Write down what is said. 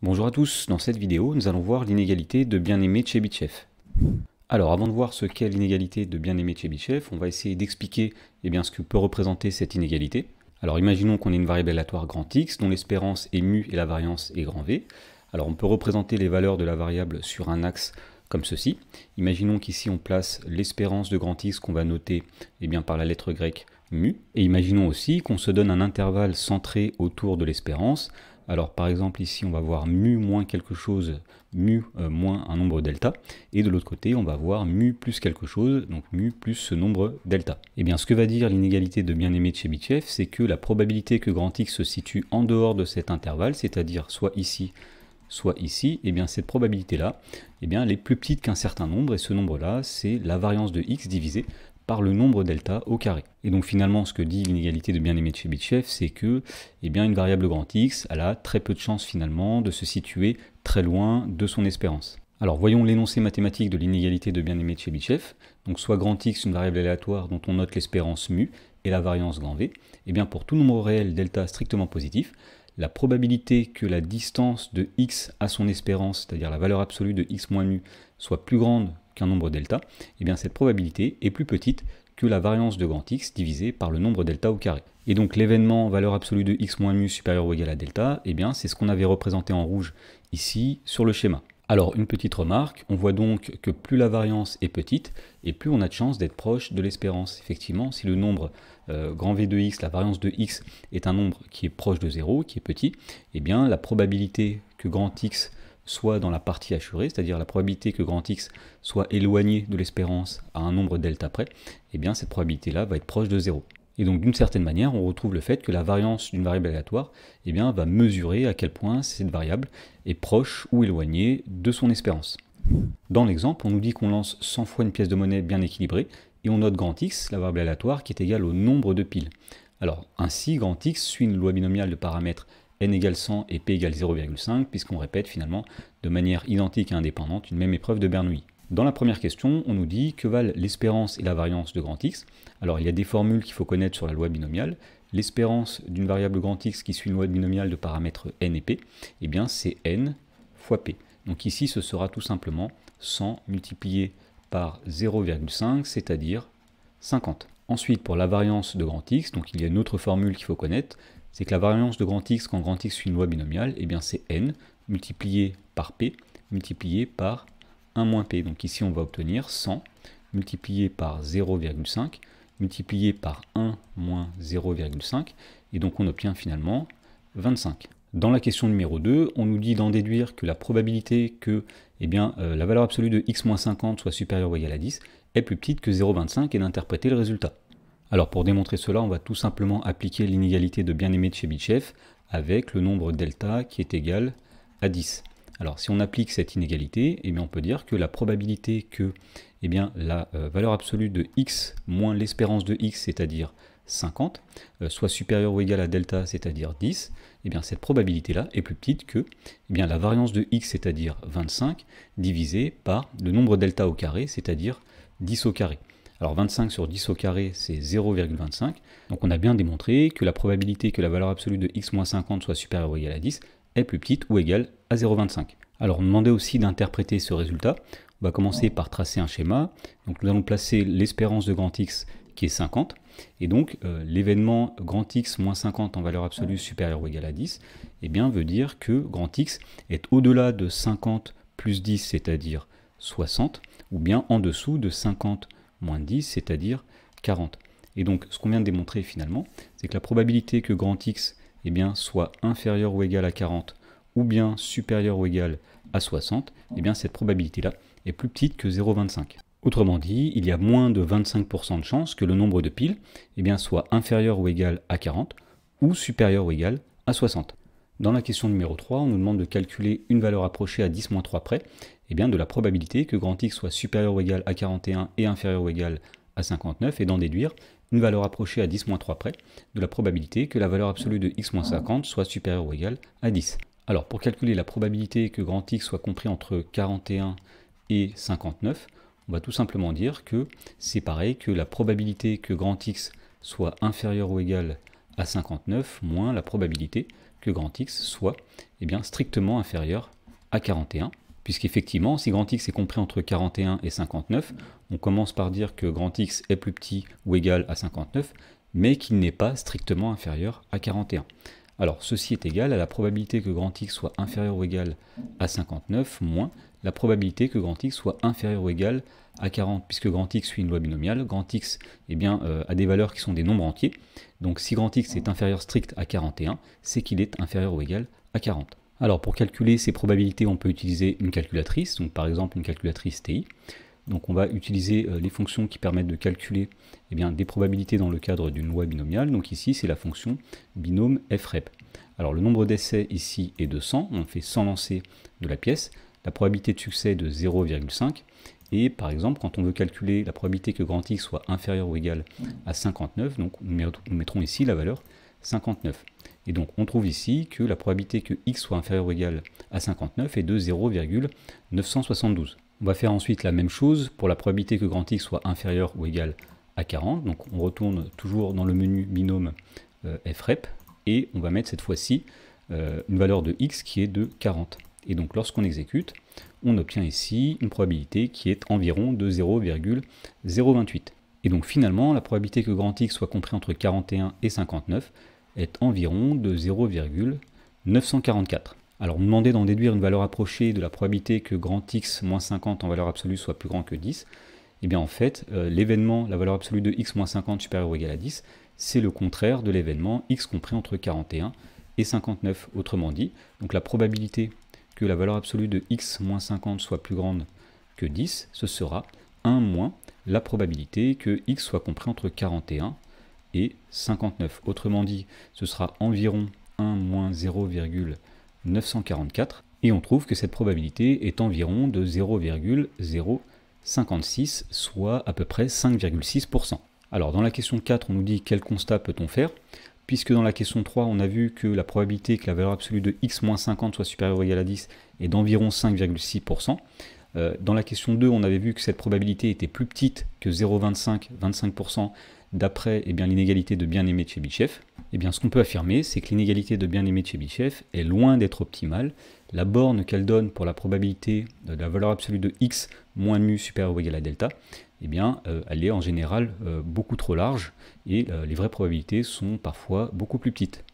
Bonjour à tous, dans cette vidéo nous allons voir l'inégalité de bien-aimé Chebyshev. Alors avant de voir ce qu'est l'inégalité de bien-aimé Chebyshev, on va essayer d'expliquer eh bien, ce que peut représenter cette inégalité. Alors imaginons qu'on ait une variable aléatoire grand X dont l'espérance est mu et la variance est grand V. Alors on peut représenter les valeurs de la variable sur un axe comme ceci. Imaginons qu'ici on place l'espérance de grand X qu'on va noter eh bien, par la lettre grecque mu. Et imaginons aussi qu'on se donne un intervalle centré autour de l'espérance alors par exemple ici on va voir mu moins quelque chose, mu euh, moins un nombre delta, et de l'autre côté on va voir mu plus quelque chose, donc mu plus ce nombre delta. Et eh bien ce que va dire l'inégalité de bien-aimé Chebyshev, c'est que la probabilité que grand X se situe en dehors de cet intervalle, c'est-à-dire soit ici, soit ici, et eh bien cette probabilité-là, eh bien elle est plus petite qu'un certain nombre, et ce nombre-là, c'est la variance de x divisé par le nombre delta au carré. Et donc finalement, ce que dit l'inégalité de bien-aimé de Chebyshev, c'est que eh bien, une variable grand X elle a très peu de chances finalement de se situer très loin de son espérance. Alors voyons l'énoncé mathématique de l'inégalité de bien-aimé de Chebyshev. Donc soit grand x une variable aléatoire dont on note l'espérance mu et la variance grand v, et eh bien pour tout nombre réel delta strictement positif, la probabilité que la distance de x à son espérance, c'est-à-dire la valeur absolue de x moins mu, soit plus grande un nombre delta, et eh bien cette probabilité est plus petite que la variance de grand X divisée par le nombre delta au carré. Et donc l'événement valeur absolue de x moins mu supérieur ou égal à delta, et eh bien c'est ce qu'on avait représenté en rouge ici sur le schéma. Alors une petite remarque, on voit donc que plus la variance est petite et plus on a de chances d'être proche de l'espérance. Effectivement, si le nombre euh, grand V de x, la variance de x est un nombre qui est proche de 0, qui est petit, eh bien la probabilité que grand x soit dans la partie assurée, c'est-à-dire la probabilité que grand X soit éloigné de l'espérance à un nombre delta près, eh bien cette probabilité-là va être proche de 0. Et donc d'une certaine manière, on retrouve le fait que la variance d'une variable aléatoire eh bien, va mesurer à quel point cette variable est proche ou éloignée de son espérance. Dans l'exemple, on nous dit qu'on lance 100 fois une pièce de monnaie bien équilibrée, et on note grand X, la variable aléatoire, qui est égale au nombre de piles. Alors ainsi, grand X suit une loi binomiale de paramètres n égale 100 et p égale 0,5, puisqu'on répète finalement de manière identique et indépendante une même épreuve de Bernoulli. Dans la première question, on nous dit que valent l'espérance et la variance de grand X. Alors il y a des formules qu'il faut connaître sur la loi binomiale. L'espérance d'une variable grand X qui suit une loi binomiale de paramètres n et p, eh bien c'est n fois p. Donc ici ce sera tout simplement 100 multiplié par 0,5, c'est-à-dire 50. Ensuite, pour la variance de grand X, donc il y a une autre formule qu'il faut connaître, c'est que la variance de grand X quand grand X suit une loi binomiale, eh bien c'est n multiplié par p multiplié par 1 moins p. Donc ici on va obtenir 100 multiplié par 0,5 multiplié par 1 moins 0,5 et donc on obtient finalement 25. Dans la question numéro 2, on nous dit d'en déduire que la probabilité que eh bien, euh, la valeur absolue de x-50 moins soit supérieure ou égale à 10 est plus petite que 0,25 et d'interpréter le résultat. Alors pour démontrer cela, on va tout simplement appliquer l'inégalité de bien-aimé de Chebyshev avec le nombre delta qui est égal à 10. Alors si on applique cette inégalité, eh bien, on peut dire que la probabilité que eh bien, la euh, valeur absolue de x moins l'espérance de x, c'est-à-dire 50, euh, soit supérieure ou égale à delta, c'est-à-dire 10, eh bien, cette probabilité-là est plus petite que eh bien, la variance de x, c'est-à-dire 25, divisée par le nombre delta au carré, c'est-à-dire 10 au carré. Alors 25 sur 10 au carré, c'est 0,25. Donc on a bien démontré que la probabilité que la valeur absolue de x-50 moins soit supérieure ou égale à 10 est plus petite ou égale à 0,25. Alors on demandait aussi d'interpréter ce résultat. On va commencer par tracer un schéma. Donc nous allons placer l'espérance de grand X qui est 50. Et donc, euh, l'événement grand X moins 50 en valeur absolue supérieure ou égale à 10, eh bien, veut dire que grand X est au-delà de 50 plus 10, c'est-à-dire 60, ou bien en dessous de 50 moins 10, c'est-à-dire 40. Et donc, ce qu'on vient de démontrer finalement, c'est que la probabilité que grand X eh bien, soit inférieur ou égal à 40, ou bien supérieur ou égal à 60, eh bien, cette probabilité-là est plus petite que 0,25. Autrement dit, il y a moins de 25% de chances que le nombre de piles eh bien, soit inférieur ou égal à 40, ou supérieur ou égal à 60. Dans la question numéro 3, on nous demande de calculer une valeur approchée à 10-3 près, eh de la probabilité que grand X soit supérieur ou égal à 41 et inférieur ou égal à 59, et d'en déduire une valeur approchée à 10-3 près de la probabilité que la valeur absolue de x-50 soit supérieure ou égale à 10. Alors pour calculer la probabilité que grand X soit compris entre 41 et 59, on va tout simplement dire que c'est pareil que la probabilité que grand X soit inférieur ou égal à 59 moins la probabilité que grand X soit eh bien, strictement inférieur à 41 puisqu'effectivement, si grand X est compris entre 41 et 59, on commence par dire que grand X est plus petit ou égal à 59, mais qu'il n'est pas strictement inférieur à 41. Alors ceci est égal à la probabilité que grand X soit inférieur ou égal à 59 moins la probabilité que grand X soit inférieur ou égal à 40, puisque grand X suit une loi binomiale, grand X eh bien, euh, a des valeurs qui sont des nombres entiers, donc si grand X est inférieur strict à 41, c'est qu'il est inférieur ou égal à 40. Alors pour calculer ces probabilités, on peut utiliser une calculatrice, donc par exemple une calculatrice TI. Donc on va utiliser euh, les fonctions qui permettent de calculer eh bien, des probabilités dans le cadre d'une loi binomiale. Donc ici, c'est la fonction binôme FREP. Alors le nombre d'essais ici est de 100, on fait 100 lancers de la pièce. La probabilité de succès est de 0,5. Et par exemple, quand on veut calculer la probabilité que grand X soit inférieur ou égal à 59, donc nous mettrons ici la valeur 59. Et donc on trouve ici que la probabilité que x soit inférieur ou égal à 59 est de 0,972. On va faire ensuite la même chose pour la probabilité que grand X soit inférieur ou égal à 40. Donc on retourne toujours dans le menu binôme euh, FREP et on va mettre cette fois-ci euh, une valeur de X qui est de 40. Et donc lorsqu'on exécute, on obtient ici une probabilité qui est environ de 0,028. Et donc finalement, la probabilité que grand X soit compris entre 41 et 59 est environ de 0,944. Alors, demandait d'en déduire une valeur approchée de la probabilité que grand X moins 50 en valeur absolue soit plus grand que 10, Et eh bien en fait, euh, l'événement, la valeur absolue de X moins 50 supérieure ou égale à 10, c'est le contraire de l'événement X compris entre 41 et 59. Autrement dit, donc la probabilité que la valeur absolue de X moins 50 soit plus grande que 10, ce sera 1 moins la probabilité que x soit compris entre 41 et 59. Autrement dit, ce sera environ 1 moins 0,944 et on trouve que cette probabilité est environ de 0,056, soit à peu près 5,6%. Alors dans la question 4, on nous dit quel constat peut-on faire Puisque dans la question 3, on a vu que la probabilité que la valeur absolue de x-50 moins soit supérieure ou égale à 10 est d'environ 5,6%, euh, dans la question 2, on avait vu que cette probabilité était plus petite que 0,25, 25% d'après eh l'inégalité de bien-aimé de Eh bien, ce qu'on peut affirmer, c'est que l'inégalité de bien-aimé Tchebichev est loin d'être optimale. La borne qu'elle donne pour la probabilité de la valeur absolue de x moins mu supérieur ou égal à delta, eh bien, euh, elle est en général euh, beaucoup trop large et les vraies probabilités sont parfois beaucoup plus petites.